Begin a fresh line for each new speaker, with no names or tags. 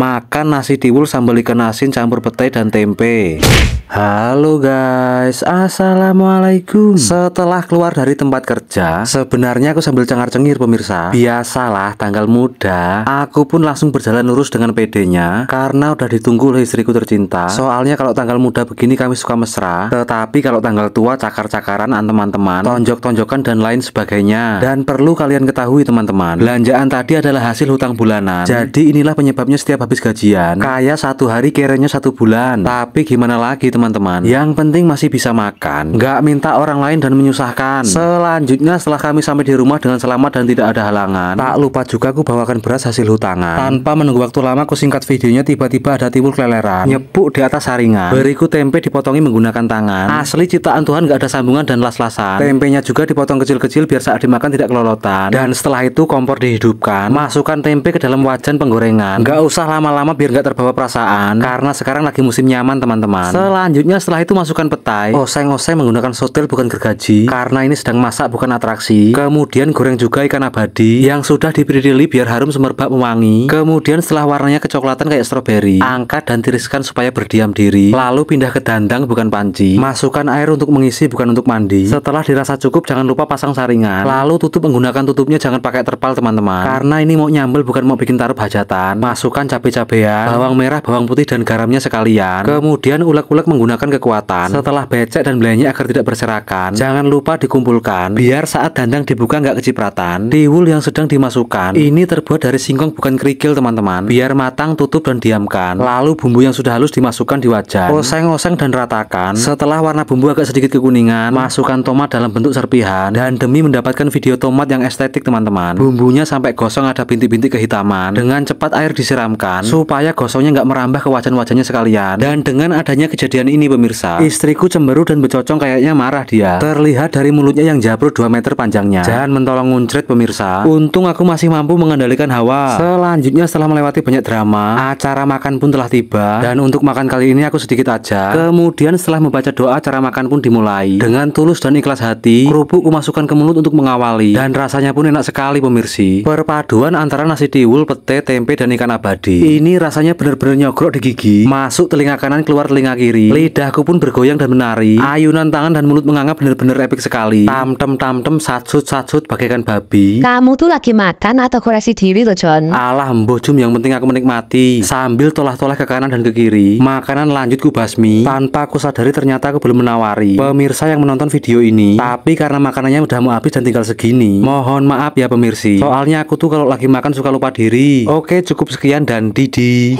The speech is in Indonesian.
makan nasi tiwul sambal ikan asin campur petai dan tempe halo guys assalamualaikum setelah keluar dari tempat kerja sebenarnya aku sambil cengar-cengir pemirsa biasalah tanggal muda aku pun langsung berjalan lurus dengan pedenya karena udah ditunggu oleh istriku tercinta soalnya kalau tanggal muda begini kami suka mesra tetapi kalau tanggal tua cakar-cakaran teman-teman tonjok-tonjokan dan lain sebagainya dan perlu kalian ketahui teman-teman belanjaan tadi adalah hasil hutang bulanan jadi inilah penyebabnya setiap habis gajian kayak satu hari kerennya satu bulan tapi gimana lagi teman-teman yang penting masih bisa makan nggak minta orang lain dan menyusahkan selanjutnya setelah kami sampai di rumah dengan selamat dan tidak ada halangan tak lupa juga aku bawakan beras hasil hutangan tanpa menunggu waktu lama aku singkat videonya tiba-tiba ada timbul keleleran nyepuk di atas saringan beriku tempe dipotongi menggunakan tangan asli ciptaan Tuhan nggak ada sambungan dan las-lasan tempenya juga dipotong kecil-kecil biar saat dimakan tidak kelolotan dan setelah itu kompor dihidupkan masukkan tempe ke dalam wajan penggorengan nggak usah lama lama-lama biar nggak terbawa perasaan karena sekarang lagi musim nyaman teman-teman. Selanjutnya setelah itu masukkan petai, oseng-oseng menggunakan sotil bukan gergaji karena ini sedang masak bukan atraksi. Kemudian goreng juga ikan abadi yang sudah dipirili biar harum semerbak mewangi. Kemudian setelah warnanya kecoklatan kayak stroberi, angkat dan tiriskan supaya berdiam diri. Lalu pindah ke dandang bukan panci. Masukkan air untuk mengisi bukan untuk mandi. Setelah dirasa cukup jangan lupa pasang saringan. Lalu tutup menggunakan tutupnya jangan pakai terpal teman-teman. Karena ini mau nyambel bukan mau bikin taruh hajatan. Masukkan cabai cabai-cabean, bawang merah, bawang putih, dan garamnya sekalian. Kemudian ulek-ulek menggunakan kekuatan. Setelah becek dan belenya agar tidak berserakan, jangan lupa dikumpulkan biar saat dandang dibuka nggak kecipratan. Tiwul yang sedang dimasukkan. Ini terbuat dari singkong bukan kerikil teman-teman. Biar matang tutup dan diamkan. Lalu bumbu yang sudah halus dimasukkan di wajan. Oseng-oseng dan ratakan. Setelah warna bumbu agak sedikit kekuningan, masukkan tomat dalam bentuk serpihan dan demi mendapatkan video tomat yang estetik teman-teman. Bumbunya sampai gosong ada bintik-bintik kehitaman. Dengan cepat air disiramkan Kan? supaya gosongnya nggak merambah ke wajan-wajannya sekalian. Dan dengan adanya kejadian ini pemirsa, istriku cemberut dan bercocong kayaknya marah dia. Terlihat dari mulutnya yang jabro 2 meter panjangnya. Jangan mentolong nguncret pemirsa. Untung aku masih mampu mengendalikan hawa. Selanjutnya setelah melewati banyak drama, acara makan pun telah tiba dan untuk makan kali ini aku sedikit aja. Kemudian setelah membaca doa acara makan pun dimulai. Dengan tulus dan ikhlas hati, kerupuk kumasukkan ke mulut untuk mengawali dan rasanya pun enak sekali pemirsi. Perpaduan antara nasi tiwul, pete, tempe dan ikan abadi ini rasanya benar-benar nyogrok di gigi, masuk telinga kanan keluar telinga kiri. Lidahku pun bergoyang dan menari. Ayunan tangan dan mulut mengangap benar-benar epic sekali. Tam tem tam tem satsut satsut bagaikan babi. Kamu tuh lagi makan atau koreksi diri loh John? Alah mbok Jum yang penting aku menikmati. Sambil tolah-tolah ke kanan dan ke kiri, makanan lanjutku basmi. Tanpa aku sadari ternyata aku belum menawari. Pemirsa yang menonton video ini, tapi karena makanannya udah mau habis dan tinggal segini. Mohon maaf ya pemirsi. Soalnya aku tuh kalau lagi makan suka lupa diri. Oke, cukup sekian dan Didi.